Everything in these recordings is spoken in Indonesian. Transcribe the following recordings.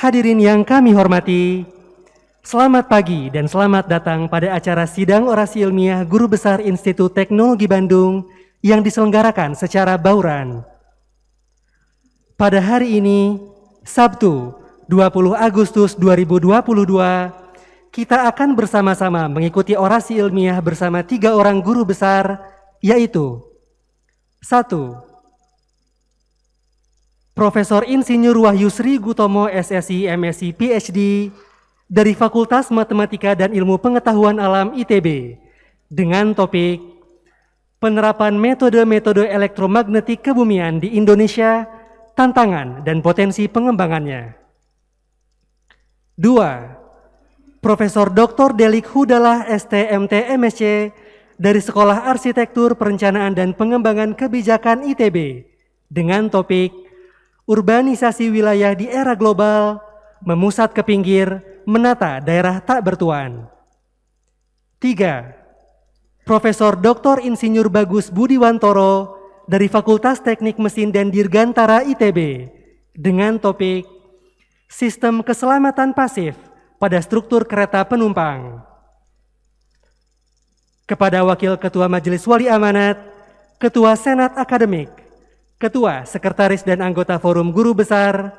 Hadirin yang kami hormati, selamat pagi dan selamat datang pada acara Sidang Orasi Ilmiah Guru Besar Institut Teknologi Bandung yang diselenggarakan secara bauran. Pada hari ini, Sabtu 20 Agustus 2022, kita akan bersama-sama mengikuti orasi ilmiah bersama tiga orang guru besar, yaitu 1. Profesor Insinyur Wahyu Sri Gutomo SSI M.Si, PhD dari Fakultas Matematika dan Ilmu Pengetahuan Alam ITB dengan topik Penerapan metode-metode elektromagnetik kebumian di Indonesia, tantangan dan potensi pengembangannya. 2. Profesor Dr. Delik Hudalah STMT MSc dari Sekolah Arsitektur Perencanaan dan Pengembangan Kebijakan ITB dengan topik urbanisasi wilayah di era global, memusat ke pinggir, menata daerah tak bertuan. 3. Profesor Dr. Insinyur Bagus Budi Wantoro dari Fakultas Teknik Mesin dan Dirgantara ITB dengan topik Sistem Keselamatan Pasif pada Struktur Kereta Penumpang. Kepada Wakil Ketua Majelis Wali Amanat, Ketua Senat Akademik ketua, sekretaris dan anggota forum guru besar,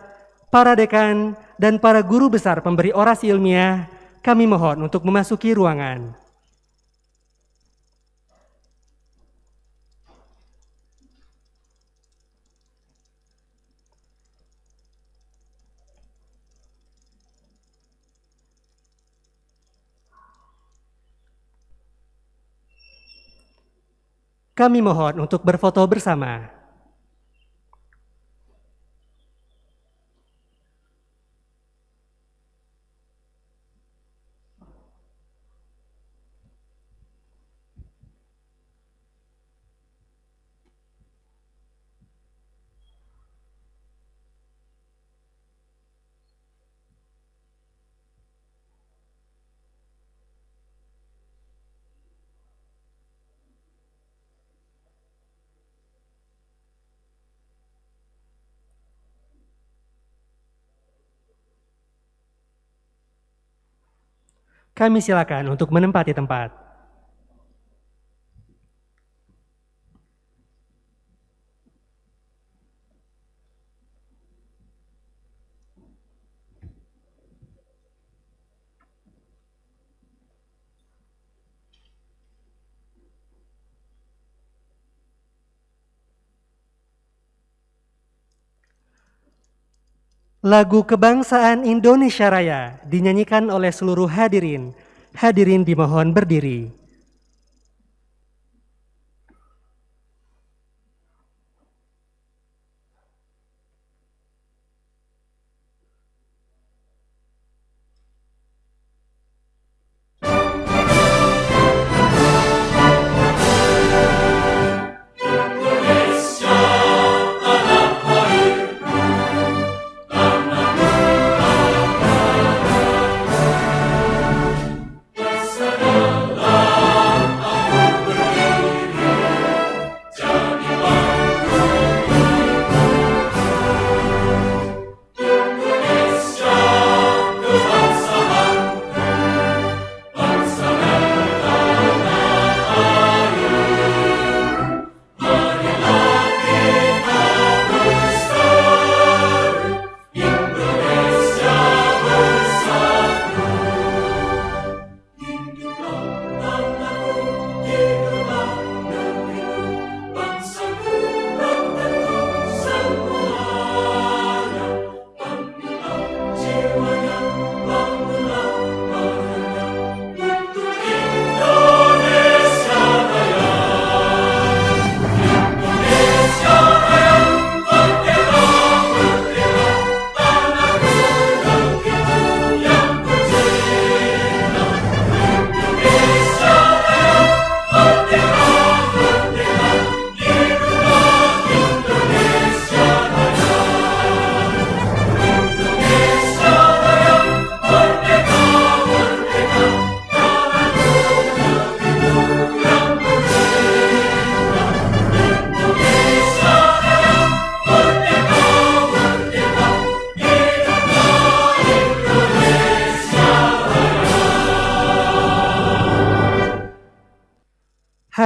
para dekan dan para guru besar pemberi orasi ilmiah, kami mohon untuk memasuki ruangan. Kami mohon untuk berfoto bersama. Kami silakan untuk menempati tempat. Lagu kebangsaan Indonesia Raya dinyanyikan oleh seluruh hadirin. Hadirin dimohon berdiri.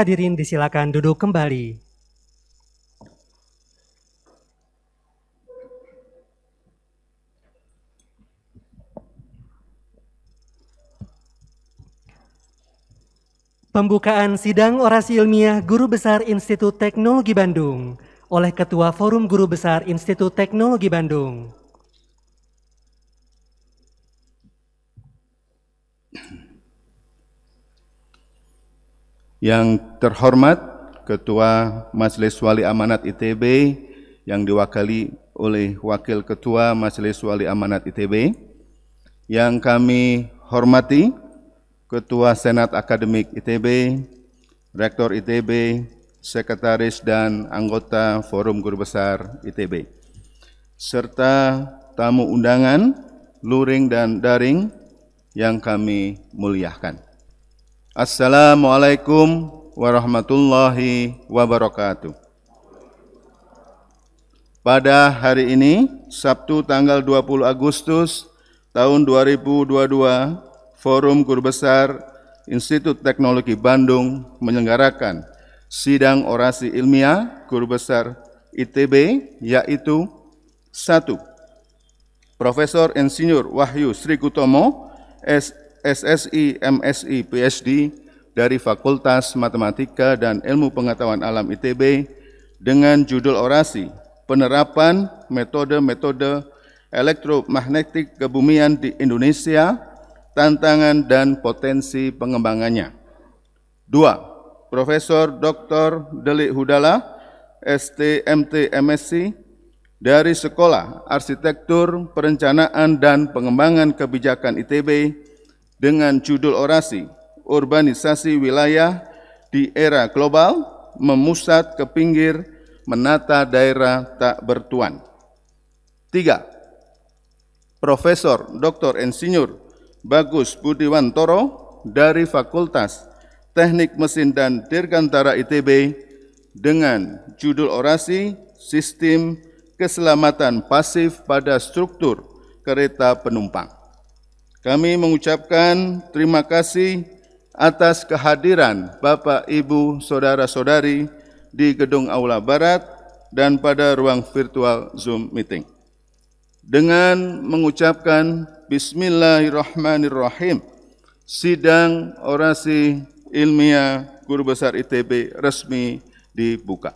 Hadirin disilakan duduk kembali. Pembukaan sidang orasi ilmiah Guru Besar Institut Teknologi Bandung oleh Ketua Forum Guru Besar Institut Teknologi Bandung. Yang terhormat Ketua Majelis Wali Amanat ITB yang diwakili oleh Wakil Ketua Majelis Wali Amanat ITB. Yang kami hormati Ketua Senat Akademik ITB, Rektor ITB, Sekretaris dan anggota Forum Guru Besar ITB, serta tamu undangan luring dan daring yang kami muliakan. Assalamualaikum warahmatullahi wabarakatuh. Pada hari ini, Sabtu tanggal 20 Agustus tahun 2022, Forum Guru Besar Institut Teknologi Bandung menyelenggarakan sidang orasi ilmiah Guru Besar ITB yaitu 1. Profesor Insinyur Wahyu Sri Kutomo, S SSI, MSI, PhD dari Fakultas Matematika dan Ilmu Pengetahuan Alam ITB dengan judul orasi Penerapan Metode-metode Elektromagnetik Kebumian di Indonesia, Tantangan dan Potensi Pengembangannya. 2. Profesor Dr. Delik Hudala, STMT MSc, dari Sekolah Arsitektur, Perencanaan dan Pengembangan Kebijakan ITB dengan judul orasi urbanisasi wilayah di era global memusat ke pinggir menata daerah tak bertuan. Tiga, Profesor Dr. Insinyur Bagus Budiwantoro dari Fakultas Teknik Mesin dan Dirgantara ITB dengan judul orasi Sistem Keselamatan Pasif pada Struktur Kereta Penumpang. Kami mengucapkan terima kasih atas kehadiran Bapak, Ibu, Saudara-saudari di Gedung Aula Barat dan pada ruang virtual Zoom meeting. Dengan mengucapkan Bismillahirrahmanirrahim, sidang orasi ilmiah Guru Besar ITB resmi dibuka.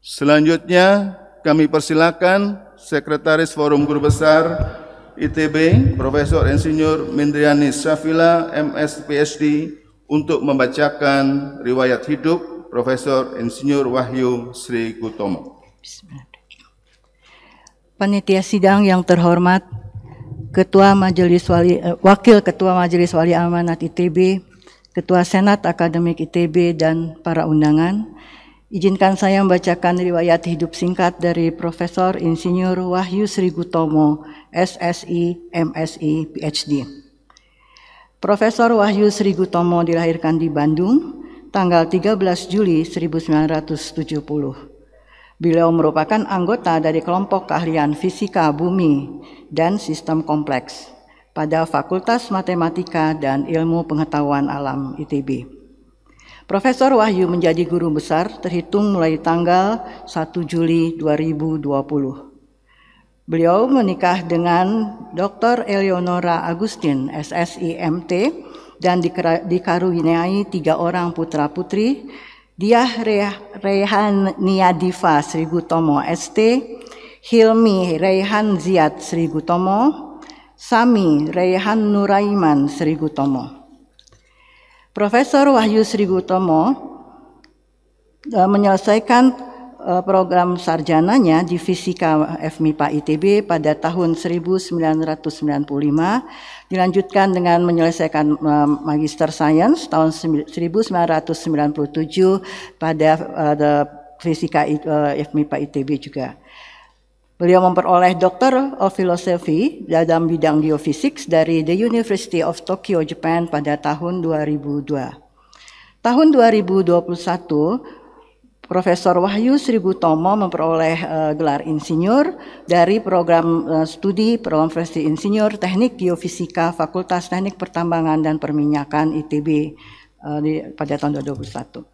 Selanjutnya, kami persilakan Sekretaris Forum Guru Besar ITB, Profesor Insinyur Mindriani Syafila, MS PhD, untuk membacakan riwayat hidup Profesor Insinyur Wahyu Sri Gutomo. Panitia sidang yang terhormat, Ketua Majelis Wali, eh, Wakil Ketua Majelis Wali Amanat ITB, Ketua Senat Akademik ITB dan para undangan, Izinkan saya membacakan riwayat hidup singkat dari Profesor Insinyur Wahyu Sri Gutomo, SSI, MSI, PhD. Profesor Wahyu Sri Gutomo dilahirkan di Bandung tanggal 13 Juli 1970. Beliau merupakan anggota dari kelompok keahlian fisika bumi dan sistem kompleks pada Fakultas Matematika dan Ilmu Pengetahuan Alam ITB. Profesor Wahyu menjadi guru besar terhitung mulai tanggal 1 Juli 2020. Beliau menikah dengan Dr. Eleonora Agustin, SSIMT, dan dikaruniai tiga orang putra-putri, Diah Rehan Diva Srigutomo ST, Hilmi Rehan Ziat Srigutomo, Sami Rehan Nuraiman Srigutomo. Profesor Wahyu Srigutomo e, menyelesaikan e, program sarjananya di Fisika FMIPA ITB pada tahun 1995 dilanjutkan dengan menyelesaikan e, Magister Science tahun 1997 pada Fisika FMIPA ITB juga. Beliau memperoleh Doctor of Philosophy dalam bidang geofisik dari The University of Tokyo, Japan pada tahun 2002. Tahun 2021, Profesor Wahyu Sributomo memperoleh uh, gelar insinyur dari program uh, studi Profesi Insinyur Teknik Geofisika Fakultas Teknik Pertambangan dan Perminyakan ITB uh, eh, di, pada tahun 2021.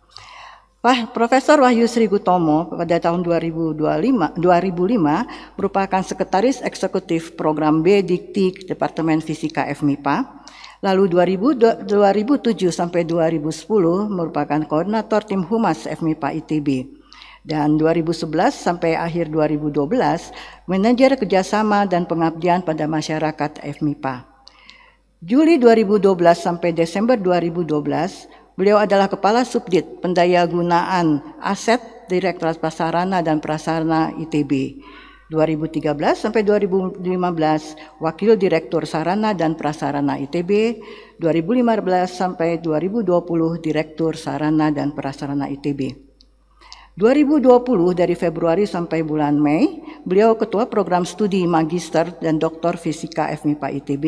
Wah, Profesor Wahyu Sri Gutomo pada tahun 2025, 2005 merupakan sekretaris eksekutif program B Dikti Departemen Fisika FMIPA. Lalu 2007 sampai 2010 merupakan koordinator tim humas FMIPA ITB. Dan 2011 sampai akhir 2012 manajer kerjasama dan pengabdian pada masyarakat FMIPA. Juli 2012 sampai Desember 2012 Beliau adalah Kepala Subdit Pendayagunaan Aset Direktorat Prasarana dan Prasarana ITB. 2013 sampai 2015 Wakil Direktur Sarana dan Prasarana ITB, 2015 sampai 2020 Direktur Sarana dan Prasarana ITB. 2020 dari Februari sampai bulan Mei, beliau Ketua Program Studi Magister dan Doktor Fisika FMIPA ITB,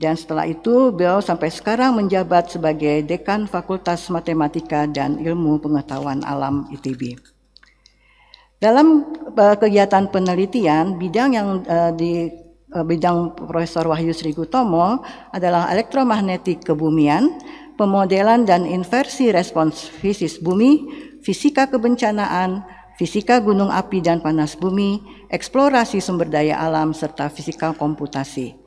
dan setelah itu beliau sampai sekarang menjabat sebagai Dekan Fakultas Matematika dan Ilmu Pengetahuan Alam ITB. Dalam eh, kegiatan penelitian, bidang yang eh, di eh, bidang Profesor Wahyu Sri Gutomo adalah elektromagnetik kebumian, pemodelan dan inversi respons fisis bumi, fisika kebencanaan, fisika gunung api dan panas bumi, eksplorasi sumber daya alam, serta fisika komputasi.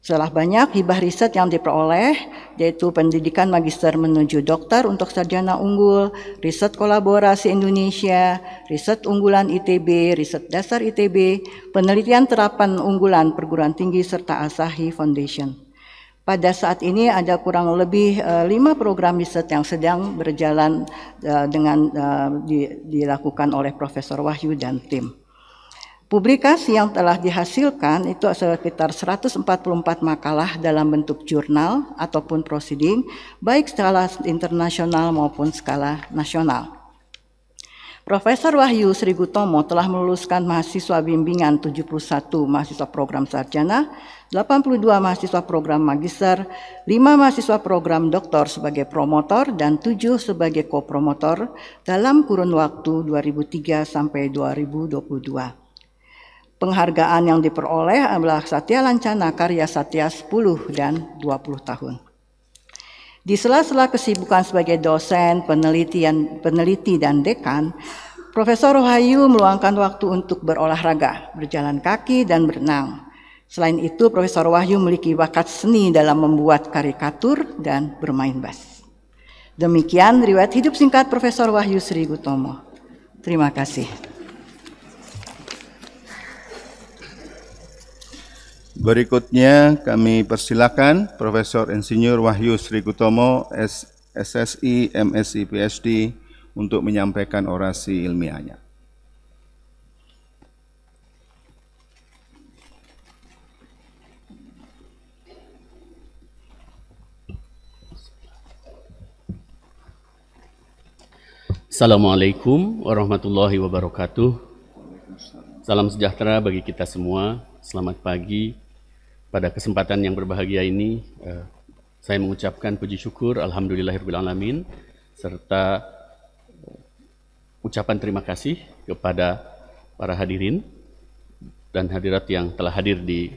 Setelah banyak hibah riset yang diperoleh, yaitu pendidikan magister menuju dokter untuk sarjana unggul, riset kolaborasi Indonesia, riset unggulan ITB, riset dasar ITB, penelitian terapan unggulan perguruan tinggi, serta Asahi Foundation. Pada saat ini ada kurang lebih eh, lima program riset yang sedang berjalan eh, dengan eh, dilakukan oleh Profesor Wahyu dan tim. Publikasi yang telah dihasilkan itu sekitar 144 makalah dalam bentuk jurnal ataupun proceeding, baik skala internasional maupun skala nasional. Profesor Wahyu Srigutomo telah meluluskan mahasiswa bimbingan 71 mahasiswa program sarjana, 82 mahasiswa program magister, 5 mahasiswa program doktor sebagai promotor dan 7 sebagai kopromotor dalam kurun waktu 2003 sampai 2022. Penghargaan yang diperoleh adalah Satya Lancana karya Satya 10 dan 20 tahun. Di sela-sela kesibukan sebagai dosen, penelitian, peneliti dan dekan, Profesor Rohayu meluangkan waktu untuk berolahraga, berjalan kaki dan berenang. Selain itu, Profesor Wahyu memiliki bakat seni dalam membuat karikatur dan bermain bass. Demikian riwayat hidup singkat Profesor Wahyu Sri Gutomo. Terima kasih. Berikutnya kami persilakan Profesor Insinyur Wahyu Sri Kutomo, SSI, MSI, PhD untuk menyampaikan orasi ilmiahnya. Assalamualaikum warahmatullahi wabarakatuh. Salam sejahtera bagi kita semua. Selamat pagi. Pada kesempatan yang berbahagia ini, uh, saya mengucapkan puji syukur Alhamdulillahirrahmanirrahim serta eh, ucapan terima kasih kepada para hadirin dan hadirat yang telah hadir di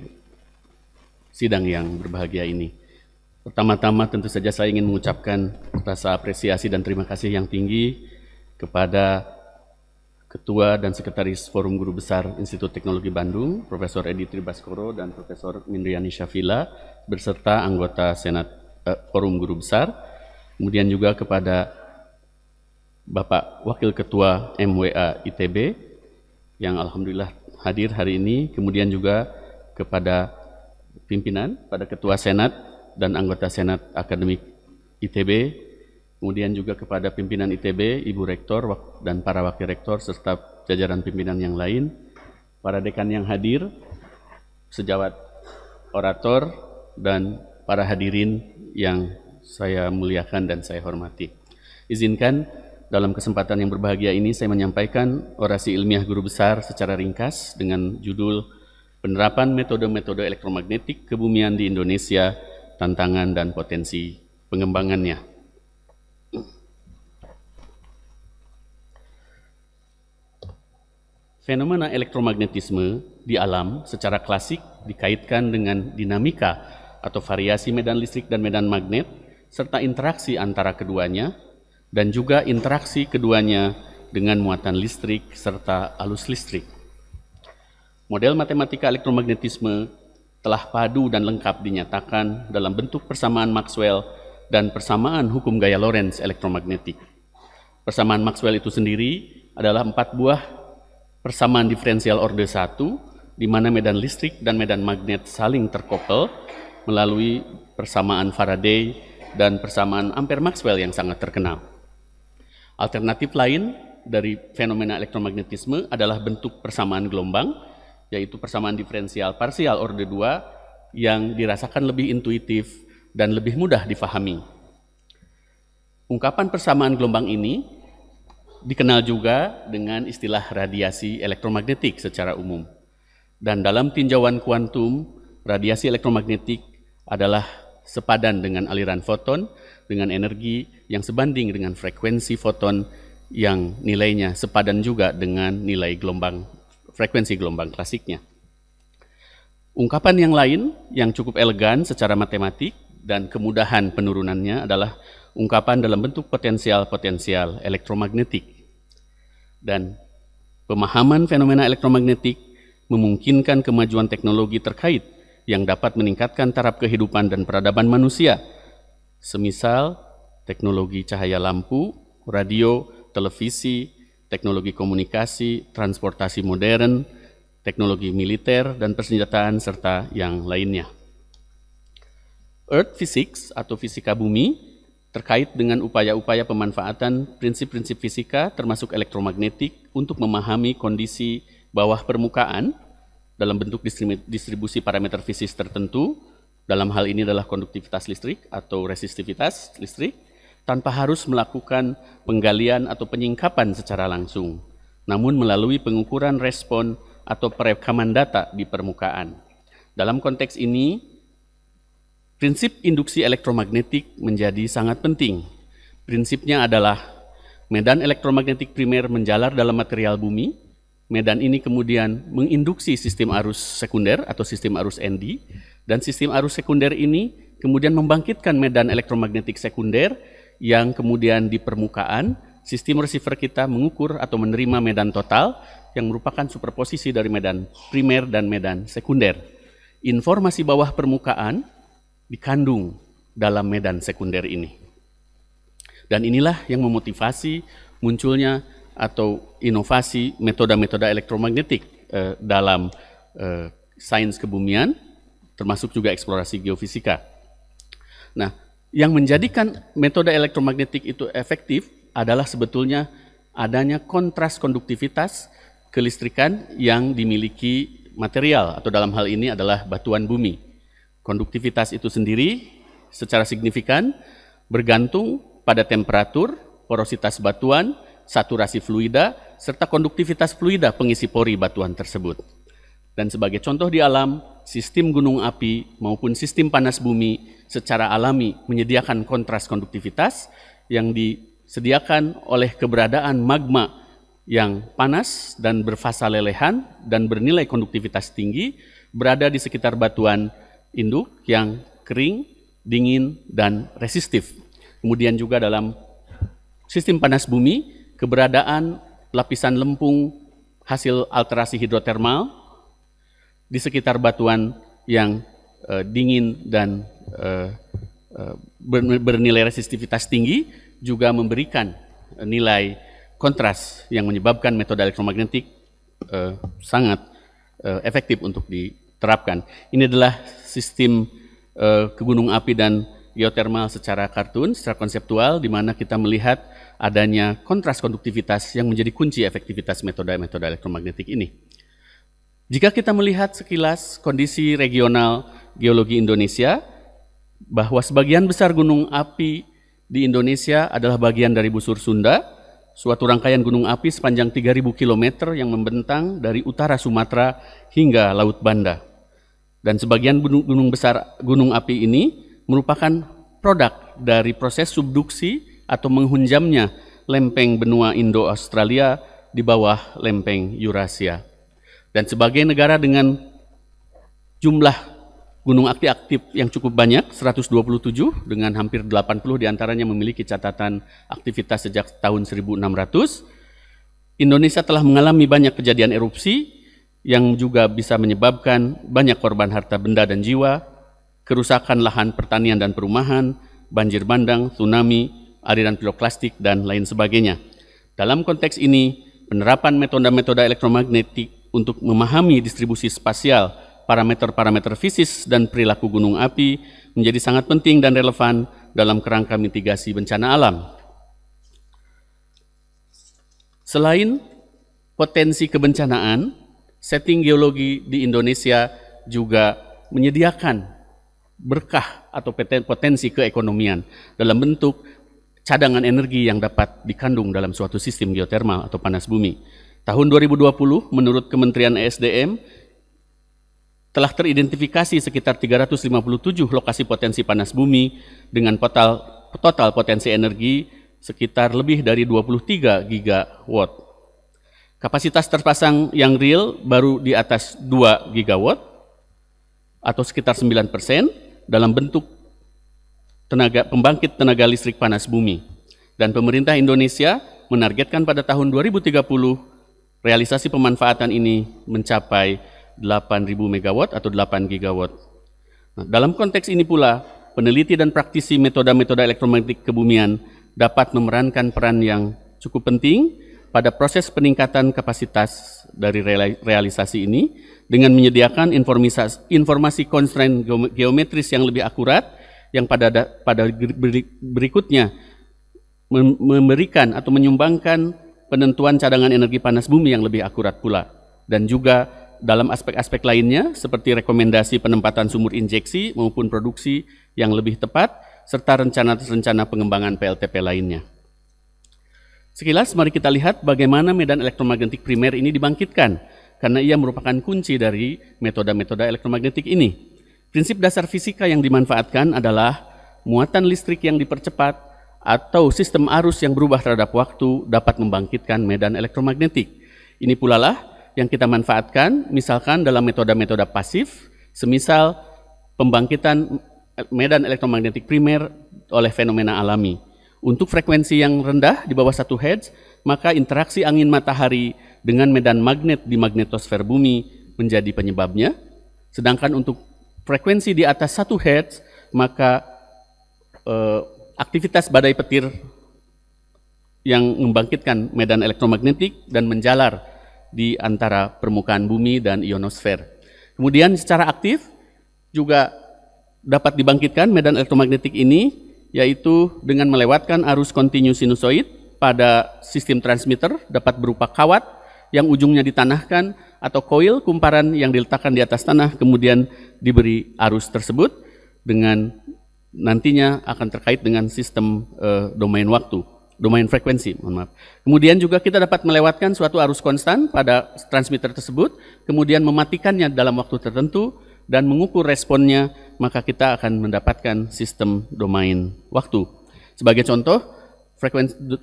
sidang yang berbahagia ini. Pertama-tama tentu saja saya ingin mengucapkan rasa apresiasi dan terima kasih yang tinggi kepada Ketua dan Sekretaris Forum Guru Besar Institut Teknologi Bandung, Profesor Edi Tribaskoro dan Profesor Mindriani Syafila, berserta anggota Senat eh, Forum Guru Besar, kemudian juga kepada Bapak Wakil Ketua MWA ITB yang Alhamdulillah hadir hari ini, kemudian juga kepada pimpinan, pada Ketua Senat dan anggota Senat Akademik ITB, kemudian juga kepada pimpinan ITB, Ibu Rektor dan para Wakil Rektor serta jajaran pimpinan yang lain, para dekan yang hadir, sejawat orator dan para hadirin yang saya muliakan dan saya hormati. Izinkan dalam kesempatan yang berbahagia ini saya menyampaikan orasi ilmiah guru besar secara ringkas dengan judul Penerapan metode-metode elektromagnetik kebumian di Indonesia, tantangan dan potensi pengembangannya. Fenomena elektromagnetisme di alam secara klasik dikaitkan dengan dinamika atau variasi medan listrik dan medan magnet serta interaksi antara keduanya dan juga interaksi keduanya dengan muatan listrik serta alus listrik. Model matematika elektromagnetisme telah padu dan lengkap dinyatakan dalam bentuk persamaan Maxwell dan persamaan hukum gaya Lorentz elektromagnetik. Persamaan Maxwell itu sendiri adalah empat buah Persamaan diferensial orde 1 di mana medan listrik dan medan magnet saling terkoppel melalui persamaan Faraday dan persamaan Ampere Maxwell yang sangat terkenal. Alternatif lain dari fenomena elektromagnetisme adalah bentuk persamaan gelombang, yaitu persamaan diferensial parsial orde 2 yang dirasakan lebih intuitif dan lebih mudah difahami. Ungkapan persamaan gelombang ini dikenal juga dengan istilah radiasi elektromagnetik secara umum. Dan dalam tinjauan kuantum, radiasi elektromagnetik adalah sepadan dengan aliran foton dengan energi yang sebanding dengan frekuensi foton yang nilainya sepadan juga dengan nilai gelombang frekuensi gelombang klasiknya. Ungkapan yang lain yang cukup elegan secara matematik dan kemudahan penurunannya adalah ungkapan dalam bentuk potensial-potensial elektromagnetik dan pemahaman fenomena elektromagnetik memungkinkan kemajuan teknologi terkait yang dapat meningkatkan taraf kehidupan dan peradaban manusia, semisal teknologi cahaya lampu, radio, televisi, teknologi komunikasi, transportasi modern, teknologi militer dan persenjataan serta yang lainnya. Earth physics atau fisika bumi terkait dengan upaya-upaya pemanfaatan prinsip-prinsip fisika termasuk elektromagnetik untuk memahami kondisi bawah permukaan dalam bentuk distribusi parameter fisik tertentu, dalam hal ini adalah konduktivitas listrik atau resistivitas listrik, tanpa harus melakukan penggalian atau penyingkapan secara langsung, namun melalui pengukuran respon atau perekaman data di permukaan. Dalam konteks ini, Prinsip induksi elektromagnetik menjadi sangat penting. Prinsipnya adalah medan elektromagnetik primer menjalar dalam material bumi, medan ini kemudian menginduksi sistem arus sekunder atau sistem arus ND, dan sistem arus sekunder ini kemudian membangkitkan medan elektromagnetik sekunder yang kemudian di permukaan sistem receiver kita mengukur atau menerima medan total yang merupakan superposisi dari medan primer dan medan sekunder. Informasi bawah permukaan dikandung dalam medan sekunder ini. Dan inilah yang memotivasi munculnya atau inovasi metode-metode elektromagnetik eh, dalam eh, sains kebumian, termasuk juga eksplorasi geofisika. Nah, yang menjadikan metode elektromagnetik itu efektif adalah sebetulnya adanya kontras konduktivitas kelistrikan yang dimiliki material atau dalam hal ini adalah batuan bumi. Konduktivitas itu sendiri secara signifikan bergantung pada temperatur, porositas batuan, saturasi fluida, serta konduktivitas fluida pengisi pori batuan tersebut. Dan sebagai contoh di alam, sistem gunung api maupun sistem panas bumi secara alami menyediakan kontras konduktivitas yang disediakan oleh keberadaan magma yang panas dan berfasa lelehan dan bernilai konduktivitas tinggi berada di sekitar batuan induk yang kering, dingin, dan resistif. Kemudian juga dalam sistem panas bumi, keberadaan lapisan lempung hasil alterasi hidrotermal di sekitar batuan yang e, dingin dan e, e, bernilai resistivitas tinggi juga memberikan nilai kontras yang menyebabkan metode elektromagnetik sangat efektif untuk di, terapkan. Ini adalah sistem uh, eh, ke gunung api dan geotermal secara kartun, secara konseptual, di mana kita melihat adanya kontras konduktivitas yang menjadi kunci efektivitas metode-metode elektromagnetik ini. Jika kita melihat sekilas kondisi regional geologi Indonesia, bahwa sebagian besar gunung api di Indonesia adalah bagian dari busur Sunda, suatu rangkaian gunung api sepanjang 3.000 km yang membentang dari utara Sumatera hingga Laut Banda. Dan sebagian gunung-gunung besar gunung api ini merupakan produk dari proses subduksi atau menghunjamnya lempeng benua Indo-Australia di bawah lempeng Eurasia. Dan sebagai negara dengan jumlah gunung aktif aktif yang cukup banyak, 127 dengan hampir 80 diantaranya memiliki catatan aktivitas sejak tahun 1600, Indonesia telah mengalami banyak kejadian erupsi yang juga bisa menyebabkan banyak korban harta benda dan jiwa, kerusakan lahan pertanian dan perumahan, banjir bandang, tsunami, aliran piroklastik, dan lain sebagainya. Dalam konteks ini, penerapan metode-metode elektromagnetik untuk memahami distribusi spasial parameter-parameter fisis dan perilaku gunung api menjadi sangat penting dan relevan dalam kerangka mitigasi bencana alam. Selain potensi kebencanaan, setting geologi di Indonesia juga menyediakan berkah atau potensi keekonomian dalam bentuk cadangan energi yang dapat dikandung dalam suatu sistem geotermal atau panas bumi. Tahun 2020 menurut Kementerian ESDM telah teridentifikasi sekitar 357 lokasi potensi panas bumi dengan total total potensi energi sekitar lebih dari 23 gigawatt. Kapasitas terpasang yang real baru di atas 2 gigawatt atau sekitar 9% dalam bentuk tenaga pembangkit tenaga listrik panas bumi. Dan pemerintah Indonesia menargetkan pada tahun 2030 realisasi pemanfaatan ini mencapai 8.000 megawatt atau 8 gigawatt. Nah, dalam konteks ini pula, peneliti dan praktisi metode-metode elektromagnetik kebumian dapat memerankan peran yang cukup penting pada proses peningkatan kapasitas dari realisasi ini dengan menyediakan informasi, informasi constraint geometris yang lebih akurat yang pada pada berikutnya memberikan atau menyumbangkan penentuan cadangan energi panas bumi yang lebih akurat pula dan juga dalam aspek-aspek lainnya seperti rekomendasi penempatan sumur injeksi maupun produksi yang lebih tepat serta rencana-rencana pengembangan PLTP lainnya. Sekilas mari kita lihat bagaimana medan elektromagnetik primer ini dibangkitkan karena ia merupakan kunci dari metode-metode elektromagnetik ini. Prinsip dasar fisika yang dimanfaatkan adalah muatan listrik yang dipercepat atau sistem arus yang berubah terhadap waktu dapat membangkitkan medan elektromagnetik. Ini pula lah yang kita manfaatkan misalkan dalam metode-metode pasif, semisal pembangkitan medan elektromagnetik primer oleh fenomena alami. Untuk frekuensi yang rendah di bawah 1 Hz, maka interaksi angin matahari dengan medan magnet di magnetosfer bumi menjadi penyebabnya. Sedangkan untuk frekuensi di atas 1 Hz, maka eh, aktivitas badai petir yang membangkitkan medan elektromagnetik dan menjalar di antara permukaan bumi dan ionosfer. Kemudian secara aktif juga dapat dibangkitkan medan elektromagnetik ini yaitu dengan melewatkan arus kontinu sinusoid pada sistem transmitter dapat berupa kawat yang ujungnya ditanahkan atau koil kumparan yang diletakkan di atas tanah kemudian diberi arus tersebut dengan nantinya akan terkait dengan sistem eh, domain waktu, domain frekuensi, maaf. Kemudian juga kita dapat melewatkan suatu arus konstan pada transmitter tersebut, kemudian mematikannya dalam waktu tertentu dan mengukur responnya, maka kita akan mendapatkan sistem domain waktu. Sebagai contoh,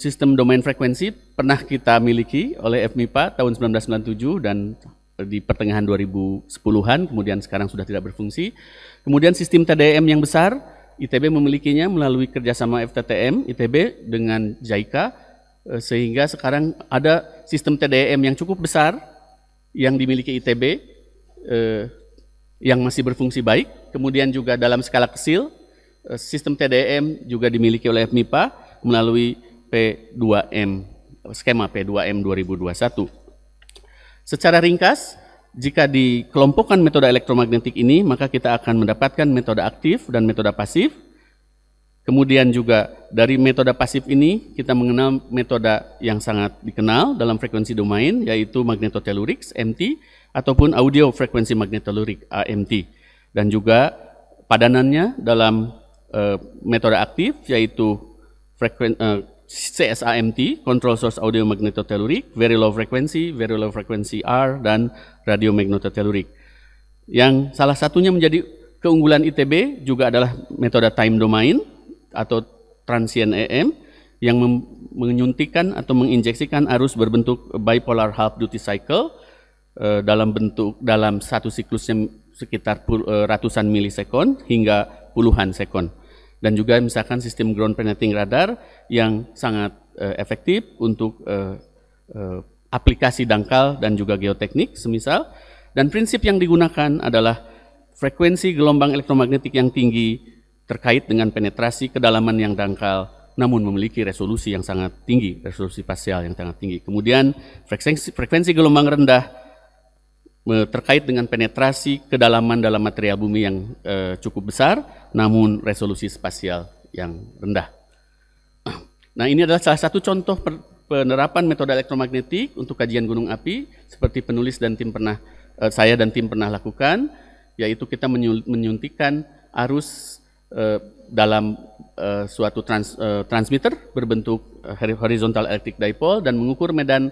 sistem domain frekuensi pernah kita miliki oleh FMIPA tahun 1997 dan di pertengahan 2010-an, kemudian sekarang sudah tidak berfungsi. Kemudian sistem TDM yang besar, ITB memilikinya melalui kerjasama FTTM, ITB dengan JICA, eh, sehingga sekarang ada sistem TDM yang cukup besar yang dimiliki ITB, eh, yang masih berfungsi baik, kemudian juga dalam skala kecil, eh, sistem TDM juga dimiliki oleh MIPA melalui P2M, skema P2M 2021. Secara ringkas, jika dikelompokkan metode elektromagnetik ini, maka kita akan mendapatkan metode aktif dan metode pasif. Kemudian juga dari metode pasif ini kita mengenal metode yang sangat dikenal dalam frekuensi domain yaitu magnetotelurics, MT ataupun audio frekuensi magnetolurik AMT dan juga padanannya dalam uh, metode aktif yaitu frekuen, uh, eh, CSAMT (Control Source Audio Magnetotelurik), Very Low Frequency, Very Low Frequency R dan Radio Magnetotelurik. Yang salah satunya menjadi keunggulan ITB juga adalah metode time domain atau transient EM yang menyuntikan atau menginjeksikan arus berbentuk bipolar half duty cycle Eh, dalam bentuk dalam satu siklusnya sekitar eh, ratusan milisekon hingga puluhan sekon. Dan juga misalkan sistem ground penetrating radar yang sangat uh, efektif untuk uh, uh, aplikasi dangkal dan juga geoteknik semisal. Dan prinsip yang digunakan adalah frekuensi gelombang elektromagnetik yang tinggi terkait dengan penetrasi kedalaman yang dangkal namun memiliki resolusi yang sangat tinggi, resolusi spasial yang sangat tinggi. Kemudian frekuensi, frekuensi gelombang rendah terkait dengan penetrasi kedalaman dalam material bumi yang eh, cukup besar, namun resolusi spasial yang rendah. Nah, ini adalah salah satu contoh penerapan metode elektromagnetik untuk kajian gunung api, seperti penulis dan tim pernah eh, saya dan tim pernah lakukan, yaitu kita menyuntikkan arus eh, dalam eh, suatu trans, eh, transmitter berbentuk eh, horizontal electric dipole dan mengukur medan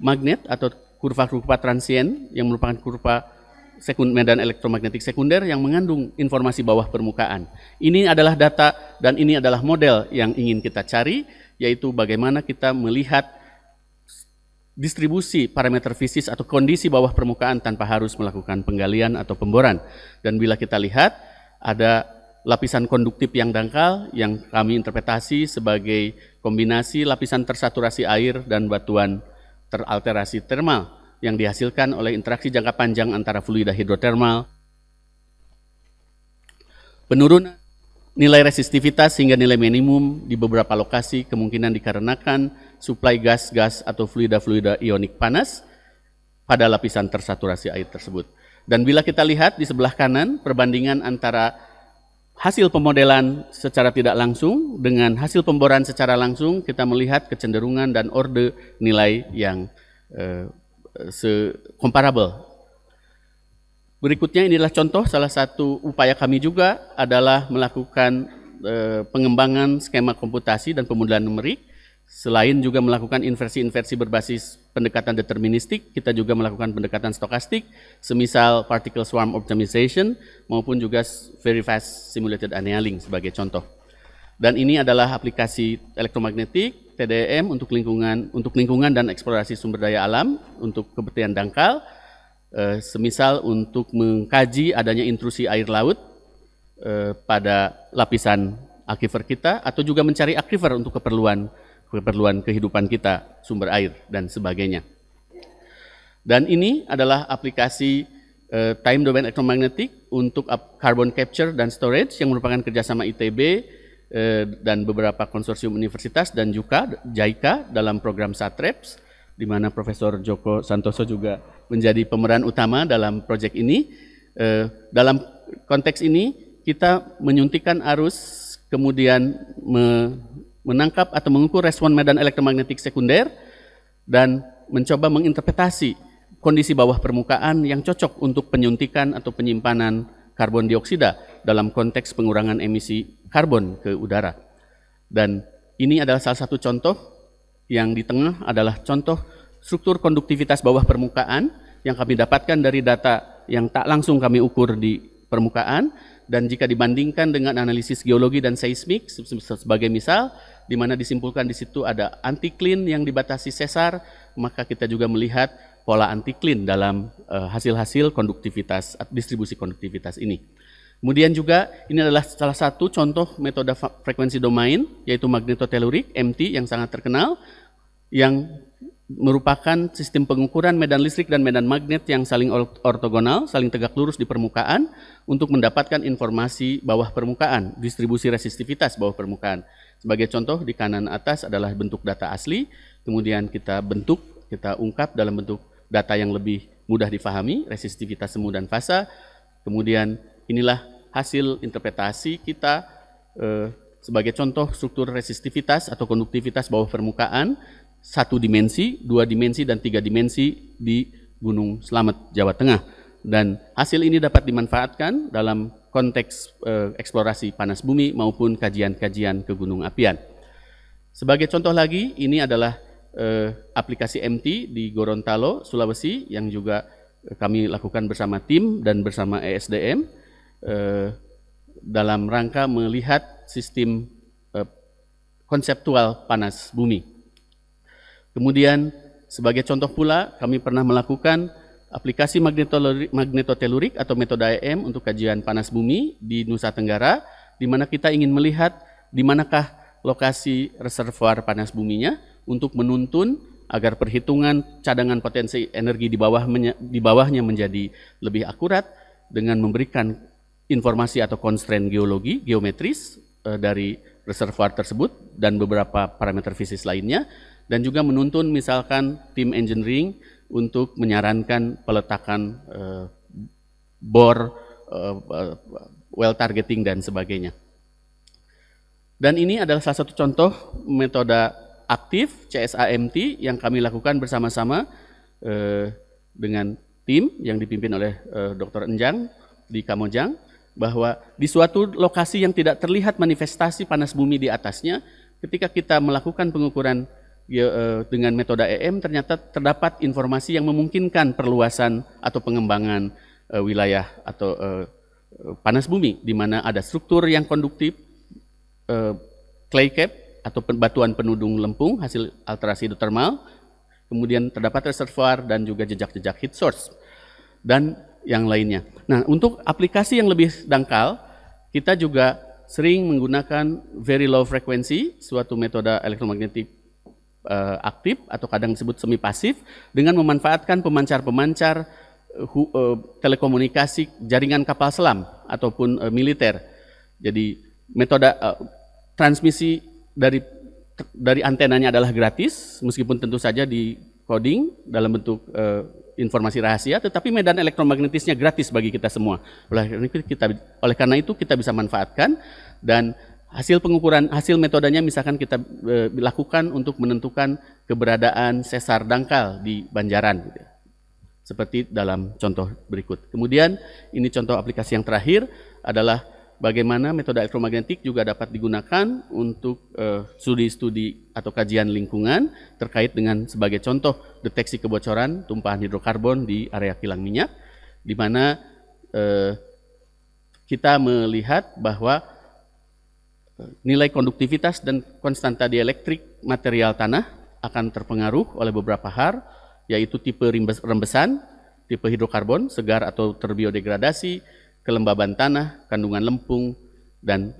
magnet atau kurva-kurva transien yang merupakan kurva sekund medan elektromagnetik sekunder yang mengandung informasi bawah permukaan. Ini adalah data dan ini adalah model yang ingin kita cari, yaitu bagaimana kita melihat distribusi parameter fisik atau kondisi bawah permukaan tanpa harus melakukan penggalian atau pemboran. Dan bila kita lihat, ada lapisan konduktif yang dangkal yang kami interpretasi sebagai kombinasi lapisan tersaturasi air dan batuan teralterasi termal yang dihasilkan oleh interaksi jangka panjang antara fluida hidrotermal, penurunan nilai resistivitas hingga nilai minimum di beberapa lokasi kemungkinan dikarenakan suplai gas-gas atau fluida-fluida ionik panas pada lapisan tersaturasi air tersebut. Dan bila kita lihat di sebelah kanan perbandingan antara hasil pemodelan secara tidak langsung dengan hasil pemboran secara langsung kita melihat kecenderungan dan orde nilai yang eh, sekomparabel. Berikutnya inilah contoh salah satu upaya kami juga adalah melakukan uh, pengembangan skema komputasi dan pemodelan numerik Selain juga melakukan inversi-inversi berbasis pendekatan deterministik, kita juga melakukan pendekatan stokastik, semisal particle swarm optimization, maupun juga very fast simulated annealing sebagai contoh. Dan ini adalah aplikasi elektromagnetik, TDM untuk lingkungan, untuk lingkungan dan eksplorasi sumber daya alam, untuk kepentingan dangkal, eh, semisal untuk mengkaji adanya intrusi air laut eh, pada lapisan akifer kita, atau juga mencari akifer untuk keperluan keperluan kehidupan kita, sumber air dan sebagainya. Dan ini adalah aplikasi uh, time domain electromagnetic untuk carbon capture dan storage yang merupakan kerjasama ITB uh, eh, dan beberapa konsorsium universitas dan juga JICA dalam program SATREPS di mana Profesor Joko Santoso juga menjadi pemeran utama dalam proyek ini. Uh, dalam konteks ini kita menyuntikkan arus kemudian me, menangkap atau mengukur respon medan elektromagnetik sekunder dan mencoba menginterpretasi kondisi bawah permukaan yang cocok untuk penyuntikan atau penyimpanan karbon dioksida dalam konteks pengurangan emisi karbon ke udara. Dan ini adalah salah satu contoh yang di tengah adalah contoh struktur konduktivitas bawah permukaan yang kami dapatkan dari data yang tak langsung kami ukur di permukaan dan jika dibandingkan dengan analisis geologi dan seismik sebagai misal di mana disimpulkan di situ ada antiklin yang dibatasi sesar, maka kita juga melihat pola antiklin dalam eh, hasil-hasil konduktivitas distribusi konduktivitas ini. Kemudian juga ini adalah salah satu contoh metode frekuensi domain yaitu magnetotelurik MT yang sangat terkenal yang merupakan sistem pengukuran medan listrik dan medan magnet yang saling ortogonal, saling tegak lurus di permukaan untuk mendapatkan informasi bawah permukaan, distribusi resistivitas bawah permukaan. Sebagai contoh di kanan atas adalah bentuk data asli, kemudian kita bentuk, kita ungkap dalam bentuk data yang lebih mudah difahami, resistivitas semu dan fasa. Kemudian inilah hasil interpretasi kita eh, sebagai contoh struktur resistivitas atau konduktivitas bawah permukaan satu dimensi, dua dimensi, dan tiga dimensi di Gunung Selamet, Jawa Tengah. Dan hasil ini dapat dimanfaatkan dalam konteks eh, eksplorasi panas bumi maupun kajian-kajian ke Gunung Apian. Sebagai contoh lagi, ini adalah eh, aplikasi MT di Gorontalo, Sulawesi, yang juga eh, kami lakukan bersama tim dan bersama ESDM eh, dalam rangka melihat sistem eh, konseptual panas bumi. Kemudian sebagai contoh pula kami pernah melakukan aplikasi magnetotelurik atau metode AEM untuk kajian panas bumi di Nusa Tenggara di mana kita ingin melihat di manakah lokasi reservoir panas buminya untuk menuntun agar perhitungan cadangan potensi energi di bawah di bawahnya menjadi lebih akurat dengan memberikan informasi atau constraint geologi geometris eh, dari reservoir tersebut dan beberapa parameter fisik lainnya dan juga menuntun misalkan tim engineering untuk menyarankan peletakan uh, bor, uh, well targeting dan sebagainya. Dan ini adalah salah satu contoh metode aktif CSAMT yang kami lakukan bersama-sama uh, dengan tim yang dipimpin oleh uh, Dr. Enjang di Kamojang bahwa di suatu lokasi yang tidak terlihat manifestasi panas bumi di atasnya ketika kita melakukan pengukuran Ya, eh, dengan metode EM ternyata terdapat informasi yang memungkinkan perluasan atau pengembangan eh, wilayah atau eh, panas bumi di mana ada struktur yang konduktif clay cap atau batuan penudung lempung hasil alterasi hidrotermal kemudian terdapat reservoir dan juga jejak-jejak heat source dan yang lainnya. Nah, untuk aplikasi yang lebih dangkal, kita juga sering menggunakan very low frequency, suatu metode elektromagnetik uh, aktif atau kadang disebut semi pasif dengan memanfaatkan pemancar-pemancar uh, uh, telekomunikasi jaringan kapal selam ataupun uh, militer. Jadi metode uh, transmisi dari dari antenanya adalah gratis meskipun tentu saja di coding dalam bentuk uh, informasi rahasia tetapi medan elektromagnetisnya gratis bagi kita semua. Oleh karena itu kita oleh karena itu kita bisa manfaatkan dan Hasil pengukuran, hasil metodenya misalkan kita e, lakukan untuk menentukan keberadaan sesar dangkal di banjaran. Gitu. Ya. Seperti dalam contoh berikut. Kemudian ini contoh aplikasi yang terakhir adalah bagaimana metode elektromagnetik juga dapat digunakan untuk e, studi-studi atau kajian lingkungan terkait dengan sebagai contoh deteksi kebocoran tumpahan hidrokarbon di area kilang minyak, di mana e, kita melihat bahwa Nilai konduktivitas dan konstanta dielektrik material tanah akan terpengaruh oleh beberapa hal, yaitu tipe rembesan, tipe hidrokarbon, segar atau terbiodegradasi, kelembaban tanah, kandungan lempung, dan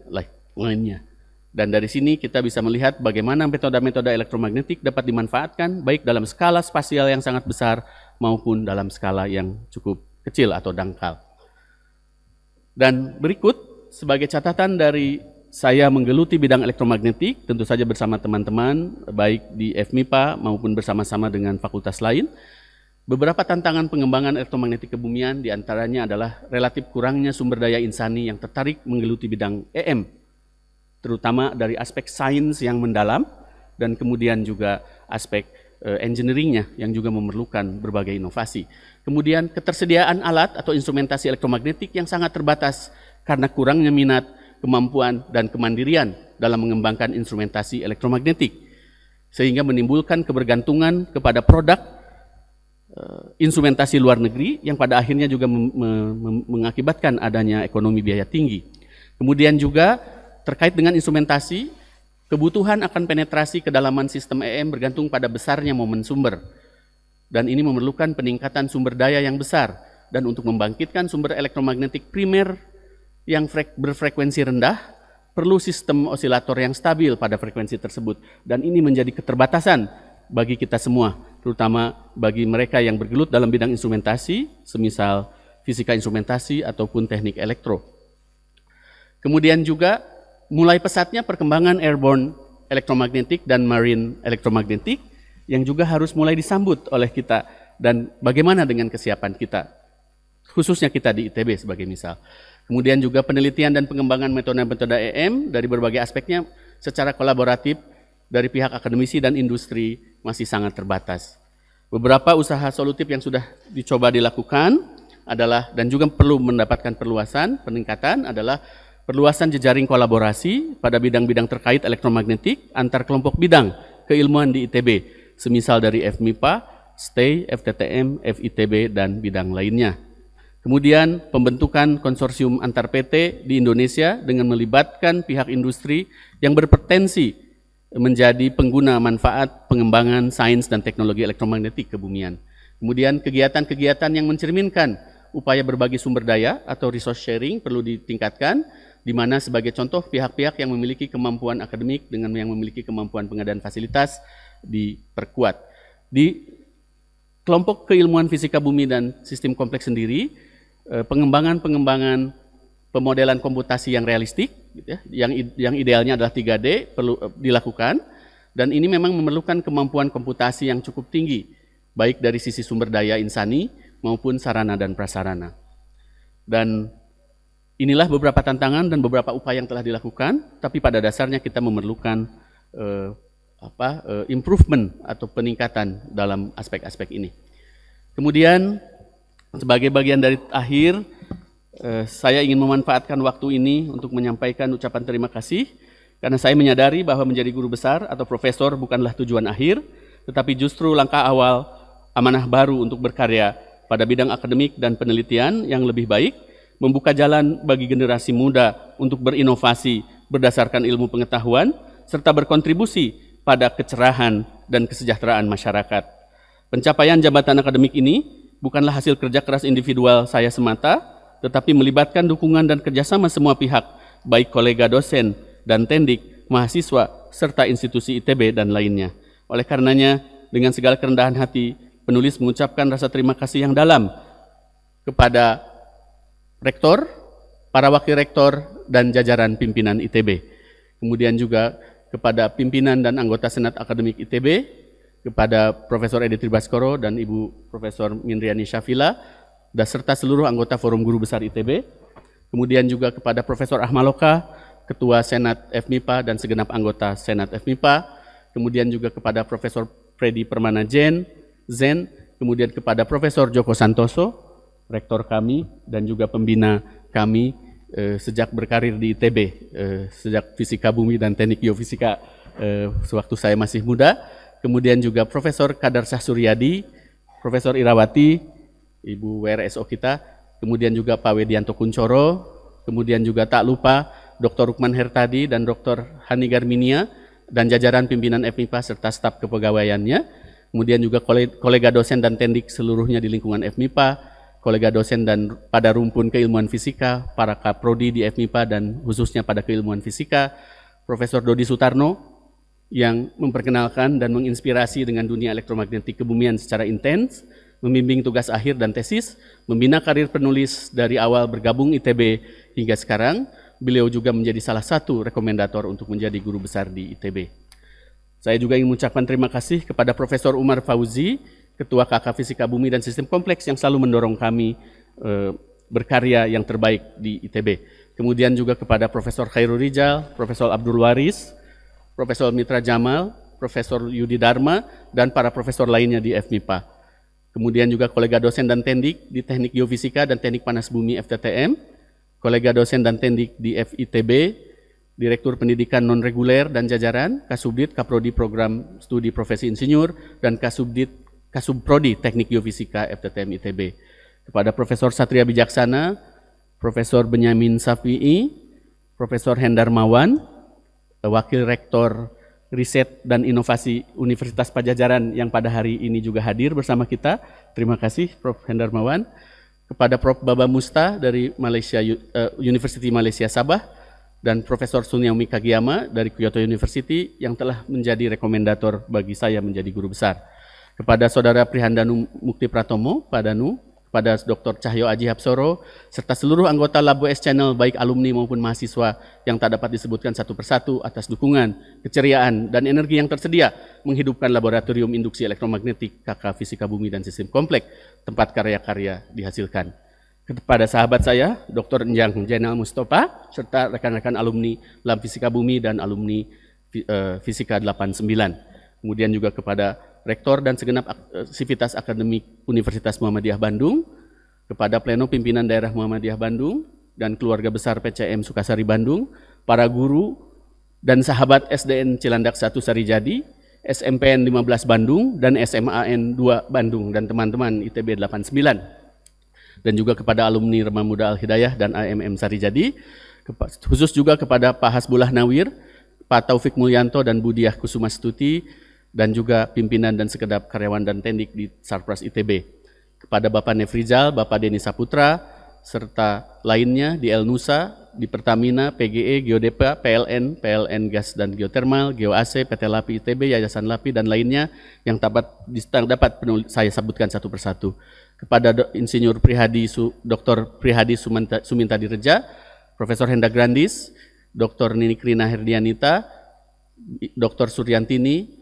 lainnya. Dan dari sini kita bisa melihat bagaimana metode-metode elektromagnetik dapat dimanfaatkan baik dalam skala spasial yang sangat besar maupun dalam skala yang cukup kecil atau dangkal. Dan berikut sebagai catatan dari saya menggeluti bidang elektromagnetik tentu saja bersama teman-teman baik di FMIPA maupun bersama-sama dengan fakultas lain. Beberapa tantangan pengembangan elektromagnetik kebumian diantaranya adalah relatif kurangnya sumber daya insani yang tertarik menggeluti bidang EM, terutama dari aspek sains yang mendalam dan kemudian juga aspek eh, engineeringnya yang juga memerlukan berbagai inovasi. Kemudian ketersediaan alat atau instrumentasi elektromagnetik yang sangat terbatas karena kurangnya minat kemampuan, dan kemandirian dalam mengembangkan instrumentasi elektromagnetik, sehingga menimbulkan kebergantungan kepada produk eh, instrumentasi luar negeri yang pada akhirnya juga mengakibatkan adanya ekonomi biaya tinggi. Kemudian juga terkait dengan instrumentasi, kebutuhan akan penetrasi kedalaman sistem EM bergantung pada besarnya momen sumber. Dan ini memerlukan peningkatan sumber daya yang besar dan untuk membangkitkan sumber elektromagnetik primer yang berfrekuensi rendah perlu sistem osilator yang stabil pada frekuensi tersebut dan ini menjadi keterbatasan bagi kita semua terutama bagi mereka yang bergelut dalam bidang instrumentasi semisal fisika instrumentasi ataupun teknik elektro. Kemudian juga mulai pesatnya perkembangan airborne elektromagnetik dan marine elektromagnetik yang juga harus mulai disambut oleh kita dan bagaimana dengan kesiapan kita khususnya kita di ITB sebagai misal. Kemudian juga penelitian dan pengembangan metode-metode EM dari berbagai aspeknya secara kolaboratif dari pihak akademisi dan industri masih sangat terbatas. Beberapa usaha solutif yang sudah dicoba dilakukan adalah dan juga perlu mendapatkan perluasan, peningkatan adalah perluasan jejaring kolaborasi pada bidang-bidang terkait elektromagnetik antar kelompok bidang keilmuan di ITB, semisal dari FMIPA, STAY, FTTM, FITB, dan bidang lainnya. Kemudian pembentukan konsorsium antar PT di Indonesia dengan melibatkan pihak industri yang berpotensi menjadi pengguna manfaat pengembangan sains dan teknologi elektromagnetik kebumian. Kemudian kegiatan-kegiatan yang mencerminkan upaya berbagi sumber daya atau resource sharing perlu ditingkatkan di mana sebagai contoh pihak-pihak yang memiliki kemampuan akademik dengan yang memiliki kemampuan pengadaan fasilitas diperkuat. Di kelompok keilmuan fisika bumi dan sistem kompleks sendiri Eh, pengembangan-pengembangan pemodelan komputasi yang realistik, gitu ya, yang yang idealnya adalah 3D perlu eh, dilakukan dan ini memang memerlukan kemampuan komputasi yang cukup tinggi, baik dari sisi sumber daya insani maupun sarana dan prasarana. Dan inilah beberapa tantangan dan beberapa upaya yang telah dilakukan, tapi pada dasarnya kita memerlukan eh, apa eh, improvement atau peningkatan dalam aspek-aspek ini. Kemudian sebagai bagian dari akhir, eh, saya ingin memanfaatkan waktu ini untuk menyampaikan ucapan terima kasih karena saya menyadari bahwa menjadi guru besar atau profesor bukanlah tujuan akhir, tetapi justru langkah awal amanah baru untuk berkarya pada bidang akademik dan penelitian yang lebih baik, membuka jalan bagi generasi muda untuk berinovasi berdasarkan ilmu pengetahuan, serta berkontribusi pada kecerahan dan kesejahteraan masyarakat. Pencapaian jabatan akademik ini bukanlah hasil kerja keras individual saya semata, tetapi melibatkan dukungan dan kerjasama semua pihak, baik kolega dosen dan tendik, mahasiswa, serta institusi ITB dan lainnya. Oleh karenanya, dengan segala kerendahan hati, penulis mengucapkan rasa terima kasih yang dalam kepada rektor, para wakil rektor, dan jajaran pimpinan ITB. Kemudian juga kepada pimpinan dan anggota Senat Akademik ITB, kepada Profesor Edi Tribaskoro dan Ibu Profesor Minriani Syafila dan serta seluruh anggota Forum Guru Besar ITB. Kemudian juga kepada Profesor Ahmaloka, Ketua Senat FMIPA dan segenap anggota Senat FMIPA. Kemudian juga kepada Profesor Freddy Permana Jen, Zen, kemudian kepada Profesor Joko Santoso, rektor kami dan juga pembina kami eh, sejak berkarir di ITB, eh, sejak fisika bumi dan teknik geofisika eh, sewaktu saya masih muda kemudian juga Profesor Kadar Syah Suryadi, Profesor Irawati, Ibu WRSO kita, kemudian juga Pak Wedianto Kuncoro, kemudian juga tak lupa Dr. Rukman Hertadi dan Dr. Hani Garminia, dan jajaran pimpinan FMIPA serta staf kepegawaiannya, kemudian juga kolega dosen dan tendik seluruhnya di lingkungan FMIPA, kolega dosen dan pada rumpun keilmuan fisika, para kaprodi di FMIPA dan khususnya pada keilmuan fisika, Profesor Dodi Sutarno, yang memperkenalkan dan menginspirasi dengan dunia elektromagnetik kebumian secara intens, membimbing tugas akhir dan tesis, membina karir penulis dari awal bergabung ITB hingga sekarang. Beliau juga menjadi salah satu rekomendator untuk menjadi guru besar di ITB. Saya juga ingin mengucapkan terima kasih kepada Profesor Umar Fauzi, Ketua KK Fisika Bumi dan Sistem Kompleks yang selalu mendorong kami e, berkarya yang terbaik di ITB. Kemudian juga kepada Profesor Khairul Rijal, Profesor Abdul Waris, Profesor Mitra Jamal, Profesor Yudi Dharma, dan para profesor lainnya di FMIPA. Kemudian juga kolega dosen dan tendik di Teknik Geofisika dan Teknik Panas Bumi FTTM, kolega dosen dan tendik di FITB, Direktur Pendidikan Non-Reguler dan Jajaran, Kasubdit Kaprodi Program Studi Profesi Insinyur, dan Kasubdit Kasubprodi Teknik Geofisika FTTM ITB. Kepada Profesor Satria Bijaksana, Profesor Benyamin Safi'i, Profesor Hendarmawan, Eh, wakil Rektor Riset dan Inovasi Universitas Pajajaran yang pada hari ini juga hadir bersama kita. Terima kasih Prof. Hendarmawan. Kepada Prof. Baba Musta dari Malaysia eh, University Malaysia Sabah dan Profesor Sunyaumi Kagiyama dari Kyoto University yang telah menjadi rekomendator bagi saya menjadi guru besar. Kepada Saudara Prihandanu Mukti Pratomo, Pak Danu, pada Dr. Cahyo Aji Hapsoro, serta seluruh anggota Labu S Channel baik alumni maupun mahasiswa yang tak dapat disebutkan satu persatu atas dukungan, keceriaan, dan energi yang tersedia menghidupkan Laboratorium Induksi Elektromagnetik KK Fisika Bumi dan Sistem Komplek, tempat karya-karya dihasilkan. Kepada sahabat saya, Dr. Njang Jainal Mustafa, serta rekan-rekan alumni Lab Fisika Bumi dan alumni eh, Fisika 89. Kemudian juga kepada Rektor dan segenap aktivitas eh, akademik Universitas Muhammadiyah Bandung, kepada Pleno Pimpinan Daerah Muhammadiyah Bandung dan keluarga besar PCM Sukasari Bandung, para guru dan sahabat SDN Cilandak 1 Sarijadi, SMPN 15 Bandung, dan SMAN 2 Bandung, dan teman-teman ITB 89. Dan juga kepada alumni Rema Muda Al-Hidayah dan AMM Sarijadi, khusus juga kepada Pak Hasbullah Nawir, Pak Taufik Mulyanto dan Budiah Kusuma Stuti, dan juga pimpinan dan sekedap karyawan dan teknik di Sarpras ITB. Kepada Bapak Nefrizal, Bapak Deni Saputra, serta lainnya di El Nusa, di Pertamina, PGE, Geodepa, PLN, PLN Gas dan Geothermal, GOAC, PT LAPI ITB, Yayasan LAPI, dan lainnya yang dapat, dapat penulis, saya sebutkan satu persatu. Kepada Insinyur Prihadi, Su, Dr. Prihadi Sumanta, Suminta Direja, Profesor Henda Grandis, Dr. Nini Krina Herdianita, Dr. Suryantini,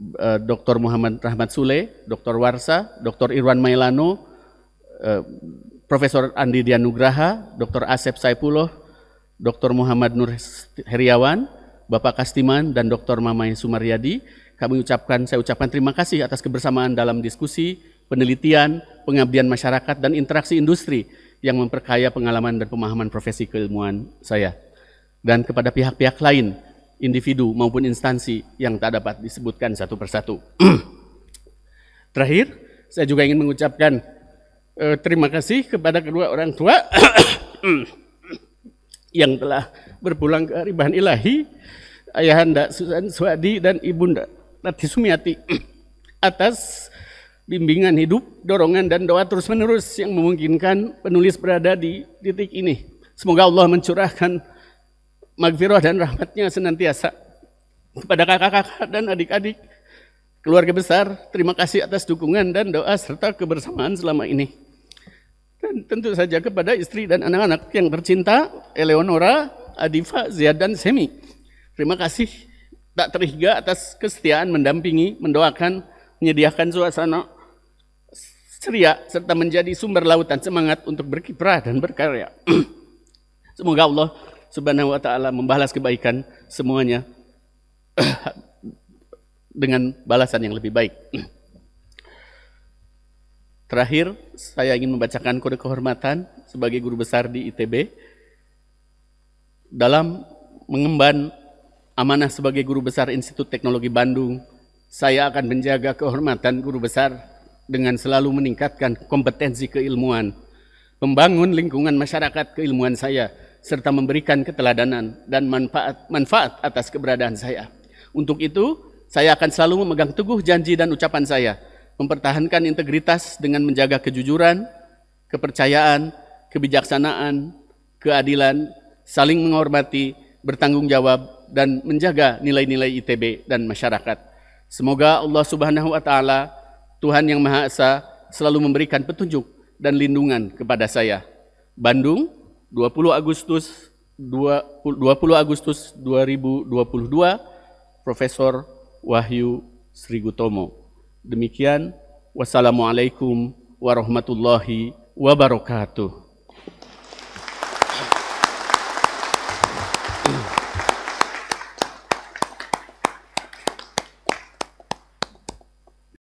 Eh, Dr. Muhammad Rahmat Sule, Dr. Warsa, Dr. Irwan Mailano, eh, Profesor Andi Dianugraha, Dr. Asep Saipuloh, Dr. Muhammad Nur Heriawan, Bapak Kastiman, dan Dr. Mamai Sumaryadi. Kami ucapkan, saya ucapkan terima kasih atas kebersamaan dalam diskusi, penelitian, pengabdian masyarakat, dan interaksi industri yang memperkaya pengalaman dan pemahaman profesi keilmuan saya. Dan kepada pihak-pihak lain individu maupun instansi yang tak dapat disebutkan satu persatu. Terakhir, saya juga ingin mengucapkan eh, terima kasih kepada kedua orang tua yang telah berpulang ke Ribahan Ilahi, Ayahanda Susan Suwadi dan Ibunda Rati Sumiati atas bimbingan hidup, dorongan dan doa terus-menerus yang memungkinkan penulis berada di titik ini. Semoga Allah mencurahkan magfirah dan rahmatnya senantiasa kepada kakak-kakak dan adik-adik keluarga besar. Terima kasih atas dukungan dan doa serta kebersamaan selama ini. Dan tentu saja kepada istri dan anak-anak yang tercinta, Eleonora, Adifa, Ziad, dan Semi. Terima kasih tak terhingga atas kesetiaan mendampingi, mendoakan, menyediakan suasana ceria, serta menjadi sumber lautan semangat untuk berkiprah dan berkarya. Semoga Allah Subhanahu wa taala membalas kebaikan semuanya dengan balasan yang lebih baik. Terakhir, saya ingin membacakan kode kehormatan sebagai guru besar di ITB. Dalam mengemban amanah sebagai guru besar Institut Teknologi Bandung, saya akan menjaga kehormatan guru besar dengan selalu meningkatkan kompetensi keilmuan, membangun lingkungan masyarakat keilmuan saya, serta memberikan keteladanan dan manfaat manfaat atas keberadaan saya. Untuk itu, saya akan selalu memegang teguh janji dan ucapan saya, mempertahankan integritas dengan menjaga kejujuran, kepercayaan, kebijaksanaan, keadilan, saling menghormati, bertanggung jawab dan menjaga nilai-nilai ITB dan masyarakat. Semoga Allah Subhanahu wa taala, Tuhan yang Maha Esa, selalu memberikan petunjuk dan lindungan kepada saya. Bandung, 20 Agustus 20 Agustus 2022 Profesor Wahyu Sri Gutomo. Demikian wassalamualaikum warahmatullahi wabarakatuh.